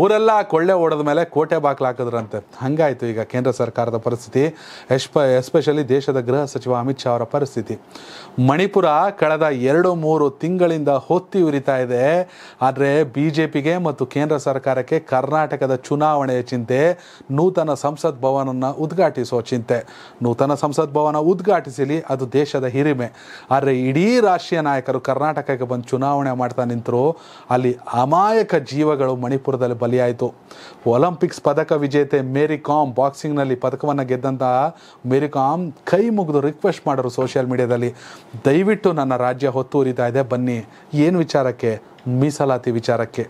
ಊರೆಲ್ಲ ಕೊಳ್ಳೆ ಓಡದ ಮೇಲೆ ಕೋಟೆ ಬಾಕ್ಲು ಹಾಕಿದ್ರಂತೆ ಹಾಗಾಯಿತು ಈಗ ಕೇಂದ್ರ ಸರ್ಕಾರದ ಪರಿಸ್ಥಿತಿ ಎಸ್ಪ ಎಸ್ಪೆಷಲಿ ದೇಶದ ಗೃಹ ಸಚಿವ ಅಮಿತ್ ಶಾ ಅವರ ಪರಿಸ್ಥಿತಿ ಮಣಿಪುರ ಕಳೆದ ಎರಡು ಮೂರು ತಿಂಗಳಿಂದ ಹೊತ್ತಿ ಉರಿತಾ ಇದೆ ಆದರೆ ಬಿ ಜೆ ಪಿಗೆ ಮತ್ತು ಕೇಂದ್ರ ಸರ್ಕಾರಕ್ಕೆ ಕರ್ನಾಟಕದ ಚುನಾವಣೆಯ ಚಿಂತೆ ನೂತನ ಸಂಸತ್ ಭವನನ್ನ ಉದ್ಘಾಟಿಸುವ ಚಿಂತೆ ನೂತನ ಸಂಸತ್ ಭವನ ಉದ್ಘಾಟಿಸಲಿ ಅದು ದೇಶದ ಹಿರಿಮೆ ಆದರೆ ಇಡೀ ರಾಷ್ಟ್ರೀಯ ನಾಯಕರು ಕರ್ನಾಟಕಕ್ಕೆ ಬಂದು ಚುನಾವಣೆ ಮಾಡ್ತಾ ನಿಂತರು ಅಲ್ಲಿ ಅಮಾಯಕ ಜೀವಗಳು ಮಣಿಪುರ ಬಲಿಯಾಯಿತು ಒಲಿಂಪಿಕ್ಸ್ ಪದಕ ವಿಜೇತೆ ಮೇರಿ ಕಾಮ್ ಬಾಕ್ಸಿಂಗ್ನಲ್ಲಿ ಪದಕವನ್ನು ಗೆದ್ದಂತಹ ಮೇರಿ ಕಾಮ್ ಕೈ ಮುಗಿದು ರಿಕ್ವೆಸ್ಟ್ ಮಾಡೋರು ಸೋಷಿಯಲ್ ಮೀಡಿಯಾದಲ್ಲಿ ದಯವಿಟ್ಟು ನನ್ನ ರಾಜ್ಯ ಹೊತ್ತು ಉರಿತಾ ಇದೆ ಬನ್ನಿ ಏನು ವಿಚಾರಕ್ಕೆ ಮೀಸಲಾತಿ ವಿಚಾರಕ್ಕೆ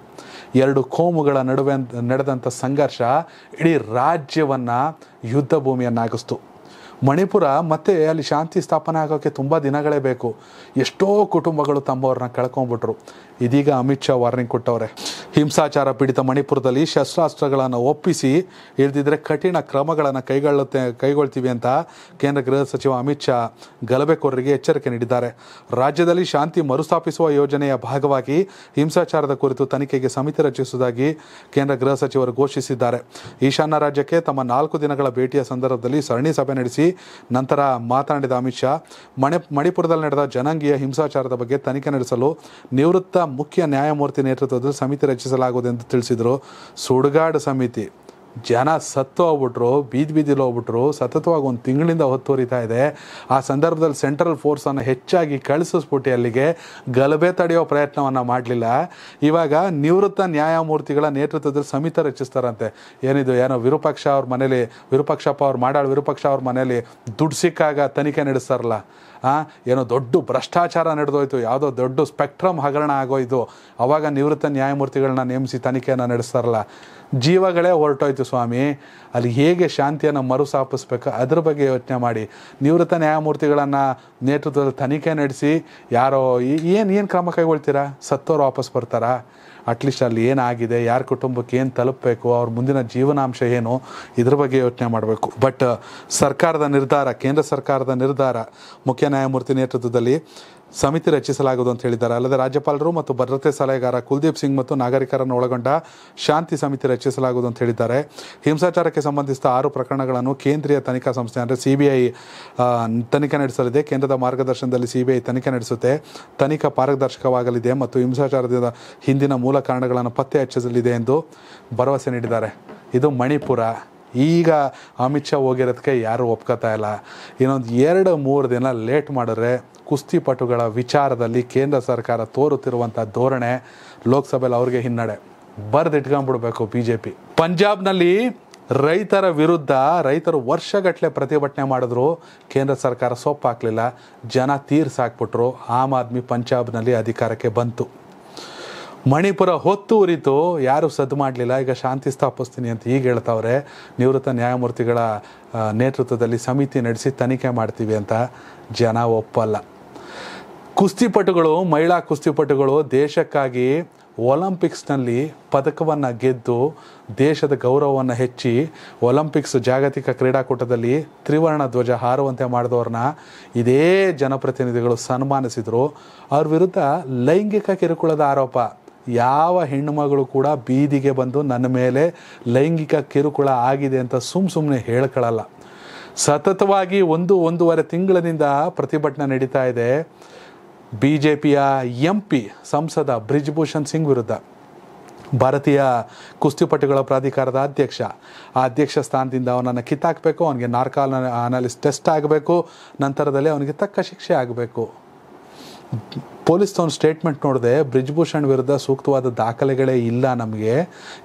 ಎರಡು ಕೋಮುಗಳ ನಡುವೆ ನಡೆದಂಥ ಸಂಘರ್ಷ ಇಡೀ ರಾಜ್ಯವನ್ನು ಯುದ್ಧ ಭೂಮಿಯನ್ನಾಗಿಸ್ತು ಮಣಿಪುರ ಮತ್ತೆ ಅಲ್ಲಿ ಶಾಂತಿ ಸ್ಥಾಪನೆ ಆಗೋಕ್ಕೆ ತುಂಬ ದಿನಗಳೇ ಬೇಕು ಎಷ್ಟೋ ಕುಟುಂಬಗಳು ತಮ್ಮವ್ರನ್ನ ಕಳ್ಕೊಂಡ್ಬಿಟ್ರು ಇದೀಗ ಅಮಿತ್ ಶಾ ವಾರ್ನಿಂಗ್ ಕೊಟ್ಟವ್ರೆ ಹಿಂಸಾಚಾರ ಪೀಡಿತ ಮಣಿಪುರದಲ್ಲಿ ಶಸ್ತ್ರಾಸ್ತ್ರಗಳನ್ನು ಒಪ್ಪಿಸಿ ಇಳಿದಿದ್ದರೆ ಕಠಿಣ ಕ್ರಮಗಳನ್ನು ಕೈಗೊಳ್ಳುತ್ತೆ ಕೈಗೊಳ್ತೀವಿ ಅಂತ ಕೇಂದ್ರ ಗೃಹ ಸಚಿವ ಅಮಿತ್ ಶಾ ಗಲಭೆಕೋರರಿಗೆ ಎಚ್ಚರಿಕೆ ನೀಡಿದ್ದಾರೆ ರಾಜ್ಯದಲ್ಲಿ ಶಾಂತಿ ಮರುಸ್ಥಾಪಿಸುವ ಯೋಜನೆಯ ಭಾಗವಾಗಿ ಹಿಂಸಾಚಾರದ ಕುರಿತು ತನಿಖೆಗೆ ಸಮಿತಿ ರಚಿಸುವುದಾಗಿ ಕೇಂದ್ರ ಗೃಹ ಸಚಿವರು ಘೋಷಿಸಿದ್ದಾರೆ ಈಶಾನ್ಯ ರಾಜ್ಯಕ್ಕೆ ತಮ್ಮ ನಾಲ್ಕು ದಿನಗಳ ಭೇಟಿಯ ಸಂದರ್ಭದಲ್ಲಿ ಸರಣಿ ಸಭೆ ನಡೆಸಿ ನಂತರ ಮಾತನಾಡಿದ ಅಮಿತ್ ಶಾ ಮಣಿ ಮಣಿಪುರದಲ್ಲಿ ನಡೆದ ಜನಾಂಗೀಯ ಹಿಂಸಾಚಾರದ ಬಗ್ಗೆ ತನಿಖೆ ನಡೆಸಲು ನಿವೃತ್ತ ಮುಖ್ಯ ನ್ಯಾಯಮೂರ್ತಿ ನೇತೃತ್ವದಲ್ಲಿ ಸಮಿತಿ ರಚಿಸಿ ರಚಿಸಲಾಗುವುದು ಎಂದು ತಿಳಿಸಿದರು ಸುಡುಗಾಡು ಸಮಿತಿ ಜನ ಸತ್ತು ಹೋಗ್ಬಿಟ್ರು ಬೀದಿ ಬೀದಿಲಿ ಹೋಗ್ಬಿಟ್ರು ಸತತವಾಗಿ ಒಂದು ತಿಂಗಳಿಂದ ಹೊತ್ತುವರಿತಾ ಇದೆ ಆ ಸಂದರ್ಭದಲ್ಲಿ ಸೆಂಟ್ರಲ್ ಫೋರ್ಸನ್ನು ಹೆಚ್ಚಾಗಿ ಕಳಿಸಿಸ್ಬಿಟ್ಟು ಅಲ್ಲಿಗೆ ಗಲಭೆ ತಡೆಯೋ ಪ್ರಯತ್ನವನ್ನು ಮಾಡಲಿಲ್ಲ ಇವಾಗ ನಿವೃತ್ತ ನ್ಯಾಯಮೂರ್ತಿಗಳ ನೇತೃತ್ವದಲ್ಲಿ ಸಮಿತಿ ರಚಿಸ್ತಾರಂತೆ ಏನಿದು ಏನೋ ವಿರೂಪಕ್ಷ ಅವ್ರ ಮನೇಲಿ ವಿರೂಪಕ್ಷಪ್ಪ ಅವ್ರು ಮಾಡಾಳು ವಿರೂಪಕ್ಷ ಅವ್ರ ಮನೇಲಿ ದುಡ್ಡು ಸಿಕ್ಕಾಗ ತನಿಖೆ ನಡೆಸ್ತಾರಲ್ಲ ಏನೋ ದೊಡ್ಡ ಭ್ರಷ್ಟಾಚಾರ ನಡೆದೋಯ್ತು ಯಾವುದೋ ದೊಡ್ಡ ಸ್ಪೆಕ್ಟ್ರಮ್ ಹಗರಣ ಆಗೋಯ್ತು ಆವಾಗ ನಿವೃತ್ತ ನ್ಯಾಯಮೂರ್ತಿಗಳನ್ನ ನೇಮಿಸಿ ತನಿಖೆಯನ್ನು ನಡೆಸ್ತಾರಲ್ಲ ಜೀವಗಳೇ ಹೊರಟೋಯ್ತು ಸ್ವಾಮಿ ಅಲ್ಲಿ ಹೇಗೆ ಶಾಂತಿಯನ್ನು ಮರುಸ್ಥಾಪಿಸ್ಬೇಕು ಅದ್ರ ಬಗ್ಗೆ ಯೋಚನೆ ಮಾಡಿ ನಿವೃತ್ತ ನ್ಯಾಯಮೂರ್ತಿಗಳನ್ನು ನೇತೃತ್ವದಲ್ಲಿ ತನಿಖೆ ನಡೆಸಿ ಯಾರೋ ಏನು ಏನು ಕ್ರಮ ಕೈಗೊಳ್ತೀರಾ ಸತ್ತೋರು ವಾಪಸ್ ಬರ್ತಾರಾ ಅಟ್ಲೀಸ್ಟ್ ಅಲ್ಲಿ ಏನಾಗಿದೆ ಯಾರ ಕುಟುಂಬಕ್ಕೆ ಏನು ತಲುಪಬೇಕು ಅವ್ರ ಮುಂದಿನ ಜೀವನಾಂಶ ಏನು ಇದ್ರ ಬಗ್ಗೆ ಯೋಚನೆ ಮಾಡಬೇಕು ಬಟ್ ಸರ್ಕಾರದ ನಿರ್ಧಾರ ಕೇಂದ್ರ ಸರ್ಕಾರದ ನಿರ್ಧಾರ ಮುಖ್ಯ ನ್ಯಾಯಮೂರ್ತಿ ನೇತೃತ್ವದಲ್ಲಿ ಸಮಿತಿ ರಚಿಸಲಾಗುವುದು ಅಂತ ಹೇಳಿದ್ದಾರೆ ಅಲ್ಲದೆ ರಾಜ್ಯಪಾಲರು ಮತ್ತು ಭದ್ರತೆ ಸಲಹೆಗಾರ ಕುಲ್ದೀಪ್ ಸಿಂಗ್ ಮತ್ತು ನಾಗರಿಕರನ್ನು ಒಳಗೊಂಡ ಶಾಂತಿ ಸಮಿತಿ ರಚಿಸಲಾಗುವುದು ಅಂತ ಹೇಳಿದ್ದಾರೆ ಹಿಂಸಾಚಾರಕ್ಕೆ ಸಂಬಂಧಿಸಿದ ಆರು ಪ್ರಕರಣಗಳನ್ನು ಕೇಂದ್ರೀಯ ತನಿಖಾ ಸಂಸ್ಥೆ ಅಂದರೆ ಸಿಬಿಐ ತನಿಖೆ ನಡೆಸಲಿದೆ ಕೇಂದ್ರದ ಮಾರ್ಗದರ್ಶನದಲ್ಲಿ ಸಿಬಿಐ ತನಿಖೆ ನಡೆಸುತ್ತೆ ತನಿಖಾ ಪಾರದರ್ಶಕವಾಗಲಿದೆ ಮತ್ತು ಹಿಂಸಾಚಾರದ ಹಿಂದಿನ ಮೂಲ ಕಾರಣಗಳನ್ನು ಪತ್ತೆ ಹಚ್ಚಿಸಲಿದೆ ಎಂದು ಭರವಸೆ ನೀಡಿದ್ದಾರೆ ಇದು ಮಣಿಪುರ ಈಗ ಅಮಿತ್ ಶಾ ಹೋಗಿರೋದಕ್ಕೆ ಯಾರೂ ಒಪ್ಕೋತಾ ಇಲ್ಲ ಇನ್ನೊಂದು ಎರಡು ಮೂರು ದಿನ ಲೇಟ್ ಮಾಡಿದ್ರೆ ಕುಸ್ತಿಪಟುಗಳ ವಿಚಾರದಲ್ಲಿ ಕೇಂದ್ರ ಸರ್ಕಾರ ತೋರುತ್ತಿರುವಂಥ ಧೋರಣೆ ಲೋಕಸಭೆಯಲ್ಲಿ ಅವ್ರಿಗೆ ಹಿನ್ನಡೆ ಬರೆದಿಟ್ಕೊಂಡ್ಬಿಡ್ಬೇಕು ಬಿ ಜೆ ಪಿ ಪಂಜಾಬ್ನಲ್ಲಿ ರೈತರ ವಿರುದ್ಧ ರೈತರು ವರ್ಷಗಟ್ಟಲೆ ಪ್ರತಿಭಟನೆ ಮಾಡಿದ್ರು ಕೇಂದ್ರ ಸರ್ಕಾರ ಸೊಪ್ಪು ಹಾಕಲಿಲ್ಲ ಜನ ತೀರ್ಸಾಕ್ಬಿಟ್ರು ಆಮ್ ಆದ್ಮಿ ಪಂಜಾಬ್ನಲ್ಲಿ ಅಧಿಕಾರಕ್ಕೆ ಬಂತು ಮಣಿಪುರ ಹೊತ್ತು ಉರಿತು ಯಾರೂ ಸದ್ದು ಮಾಡಲಿಲ್ಲ ಈಗ ಶಾಂತಿ ಸ್ಥಾಪಿಸ್ತೀನಿ ಅಂತ ಈಗ ಹೇಳ್ತಾವ್ರೆ ನಿವೃತ್ತ ನ್ಯಾಯಮೂರ್ತಿಗಳ ನೇತೃತ್ವದಲ್ಲಿ ಸಮಿತಿ ನಡೆಸಿ ತನಿಖೆ ಮಾಡ್ತೀವಿ ಅಂತ ಜನ ಒಪ್ಪಲ್ಲ ಕುಸ್ತಿಪಟುಗಳು ಮಹಿಳಾ ಕುಸ್ತಿಪಟುಗಳು ದೇಶಕ್ಕಾಗಿ ಒಲಂಪಿಕ್ಸ್ನಲ್ಲಿ ಪದಕವನ್ನು ಗೆದ್ದು ದೇಶದ ಗೌರವವನ್ನು ಹೆಚ್ಚಿ ಒಲಂಪಿಕ್ಸ್ ಜಾಗತಿಕ ಕ್ರೀಡಾಕೂಟದಲ್ಲಿ ತ್ರಿವರ್ಣ ಧ್ವಜ ಹಾರುವಂತೆ ಮಾಡಿದವ್ರನ್ನ ಇದೇ ಜನಪ್ರತಿನಿಧಿಗಳು ಸನ್ಮಾನಿಸಿದರು ಅವ್ರ ವಿರುದ್ಧ ಲೈಂಗಿಕ ಕಿರುಕುಳದ ಆರೋಪ ಯಾವ ಹೆಣ್ಣುಮಗಳು ಕೂಡ ಬೀದಿಗೆ ಬಂದು ನನ್ನ ಮೇಲೆ ಲೈಂಗಿಕ ಕಿರುಕುಳ ಆಗಿದೆ ಅಂತ ಸುಮ್ಮ ಸುಮ್ಮನೆ ಹೇಳ್ಕೊಳ್ಳಲ್ಲ ಸತತವಾಗಿ ಒಂದು ಒಂದೂವರೆ ತಿಂಗಳಿನಿಂದ ಪ್ರತಿಭಟನೆ ನಡೀತಾ ಇದೆ ಬಿ ಜೆ ಪಿಯ ಎಂ ಪಿ ಸಂಸದ ಬ್ರಿಜ್ಭೂಷಣ್ ಸಿಂಗ್ ವಿರುದ್ಧ ಭಾರತೀಯ ಕುಸ್ತಿಪಟುಗಳ ಪ್ರಾಧಿಕಾರದ ಅಧ್ಯಕ್ಷ ಆ ಅಧ್ಯಕ್ಷ ಸ್ಥಾನದಿಂದ ಅವನನ್ನು ಕಿತ್ತಾಕಬೇಕು ಅವನಿಗೆ ನಾರ್ಕಾಲ್ ಅನಾಲಿಸ್ ಟೆಸ್ಟ್ ಆಗಬೇಕು ನಂತರದಲ್ಲಿ ಅವನಿಗೆ ತಕ್ಕ ಶಿಕ್ಷೆ ಆಗಬೇಕು ಪೊಲೀಸ್ನವ್ರ ಸ್ಟೇಟ್ಮೆಂಟ್ ನೋಡಿದೆ ಬ್ರಿಜ್ಭೂಷಣ್ ವಿರುದ್ಧ ಸೂಕ್ತವಾದ ದಾಖಲೆಗಳೇ ಇಲ್ಲ ನಮಗೆ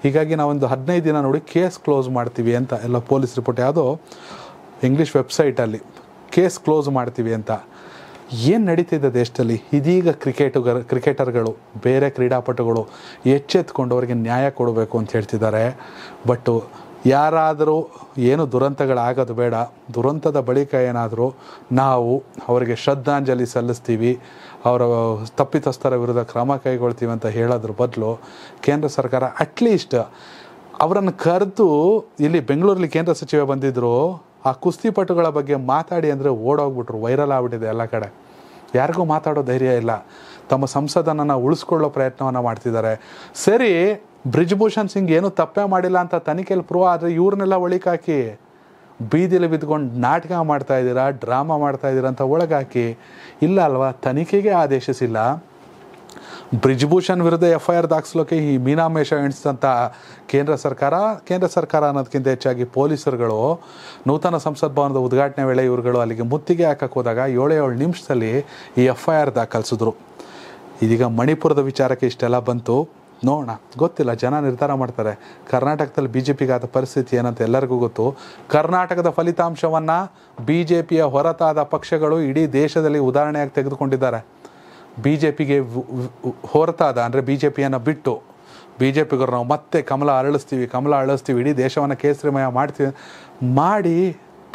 ಹೀಗಾಗಿ ನಾವೊಂದು ಹದಿನೈದು ದಿನ ನೋಡಿ ಕೇಸ್ ಕ್ಲೋಸ್ ಮಾಡ್ತೀವಿ ಅಂತ ಎಲ್ಲ ಪೊಲೀಸ್ ರಿಪೋರ್ಟ್ ಯಾವುದೋ ಇಂಗ್ಲೀಷ್ ವೆಬ್ಸೈಟಲ್ಲಿ ಕೇಸ್ ಕ್ಲೋಸ್ ಮಾಡ್ತೀವಿ ಅಂತ ಏನು ನಡೀತಿದೆ ದೇಶದಲ್ಲಿ ಇದೀಗ ಕ್ರಿಕೆಟುಗರ ಕ್ರಿಕೆಟರ್ಗಳು ಬೇರೆ ಕ್ರೀಡಾಪಟುಗಳು ಎಚ್ಚೆತ್ಕೊಂಡು ಅವರಿಗೆ ನ್ಯಾಯ ಕೊಡಬೇಕು ಅಂತ ಹೇಳ್ತಿದ್ದಾರೆ ಬಟ್ಟು ಯಾರಾದರೂ ಏನು ದುರಂತಗಳಾಗೋದು ಬೇಡ ದುರಂತದ ಬಳಿಕ ಏನಾದರೂ ನಾವು ಅವರಿಗೆ ಶ್ರದ್ಧಾಂಜಲಿ ಸಲ್ಲಿಸ್ತೀವಿ ಅವರ ತಪ್ಪಿತಸ್ಥರ ವಿರುದ್ಧ ಕ್ರಮ ಕೈಗೊಳ್ತೀವಿ ಅಂತ ಹೇಳೋದ್ರ ಬದಲು ಕೇಂದ್ರ ಸರ್ಕಾರ ಅಟ್ಲೀಸ್ಟ್ ಅವರನ್ನು ಕರೆದು ಇಲ್ಲಿ ಬೆಂಗಳೂರಲ್ಲಿ ಕೇಂದ್ರ ಸಚಿವ ಬಂದಿದ್ದರು ಆ ಕುಸ್ತಿಪಟುಗಳ ಬಗ್ಗೆ ಮಾತಾಡಿ ಅಂದರೆ ಓಡೋಗ್ಬಿಟ್ರು ವೈರಲ್ ಆಗ್ಬಿಟ್ಟಿದೆ ಎಲ್ಲ ಕಡೆ ಯಾರಿಗೂ ಮಾತಾಡೋ ಧೈರ್ಯ ಇಲ್ಲ ತಮ್ಮ ಸಂಸದನನ್ನು ಉಳಿಸ್ಕೊಳ್ಳೋ ಪ್ರಯತ್ನವನ್ನು ಮಾಡ್ತಿದ್ದಾರೆ ಸರಿ ಬ್ರಿಜ್ಭೂಷಣ್ ಸಿಂಗ್ ಏನೂ ತಪ್ಪೇ ಮಾಡಿಲ್ಲ ಅಂತ ತನಿಖೆಯಲ್ಲಿ ಪ್ರೂವ್ ಆದರೆ ಇವ್ರನ್ನೆಲ್ಲ ಒಳಿಕಾಕಿ ಬೀದಿಲಿ ಬಿದ್ದುಕೊಂಡು ನಾಟಕ ಮಾಡ್ತಾ ಇದ್ದೀರಾ ಡ್ರಾಮಾ ಮಾಡ್ತಾ ಇದ್ದೀರಾ ಅಂತ ಒಳಗಾಕಿ ಇಲ್ಲ ಅಲ್ವಾ ತನಿಖೆಗೆ ಆದೇಶಿಸಿಲ್ಲ ಬ್ರಿಜ್ಭೂಷಣ್ ವಿರುದ್ಧ ಎಫ್ ಐ ಆರ್ ದಾಖಲಿಸೋಕೆ ಈ ಮೀನಾಮೇಶ ಎಣಿಸಿದಂಥ ಕೇಂದ್ರ ಸರ್ಕಾರ ಕೇಂದ್ರ ಸರ್ಕಾರ ಅನ್ನೋದಕ್ಕಿಂತ ಹೆಚ್ಚಾಗಿ ಪೊಲೀಸರುಗಳು ನೂತನ ಸಂಸತ್ ಭವನದ ಉದ್ಘಾಟನೆ ವೇಳೆ ಇವರುಗಳು ಅಲ್ಲಿಗೆ ಮುತ್ತಿಗೆ ಹಾಕಕ್ಕೆ ಹೋದಾಗ ಏಳು ಏಳು ನಿಮಿಷದಲ್ಲಿ ಈ ಎಫ್ ಐ ಆರ್ ದಾಖಲಿಸಿದ್ರು ಇದೀಗ ಮಣಿಪುರದ ವಿಚಾರಕ್ಕೆ ಇಷ್ಟೆಲ್ಲ ಬಂತು ನೋಡೋಣ ಗೊತ್ತಿಲ್ಲ ಜನ ನಿರ್ಧಾರ ಮಾಡ್ತಾರೆ ಕರ್ನಾಟಕದಲ್ಲಿ ಬಿ ಜೆ ಪಿಗಾದ ಪರಿಸ್ಥಿತಿ ಏನಂತ ಎಲ್ಲರಿಗೂ ಗೊತ್ತು ಕರ್ನಾಟಕದ ಫಲಿತಾಂಶವನ್ನು ಬಿ ಜೆ ಪಿಯ ಹೊರತಾದ ಪಕ್ಷಗಳು ಇಡೀ ದೇಶದಲ್ಲಿ ಉದಾಹರಣೆಯಾಗಿ ತೆಗೆದುಕೊಂಡಿದ್ದಾರೆ ಬಿ ಜೆ ಪಿಗೆ ಹೊರತಾದ ಅಂದರೆ ಬಿ ಜೆ ಪಿಯನ್ನು ಬಿಟ್ಟು ಬಿ ಜೆ ಪಿಗರು ನಾವು ಮತ್ತೆ ಕಮಲ ಅರಳಿಸ್ತೀವಿ ಕಮಲ ಅರಳಿಸ್ತೀವಿ ಇಡೀ ದೇಶವನ್ನು ಕೇಸರಿಮಯ ಮಾಡ್ತೀವಿ ಮಾಡಿ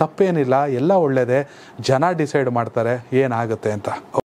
ತಪ್ಪೇನಿಲ್ಲ ಎಲ್ಲ ಒಳ್ಳೆಯದೇ ಜನ ಡಿಸೈಡ್ ಮಾಡ್ತಾರೆ ಏನಾಗುತ್ತೆ ಅಂತ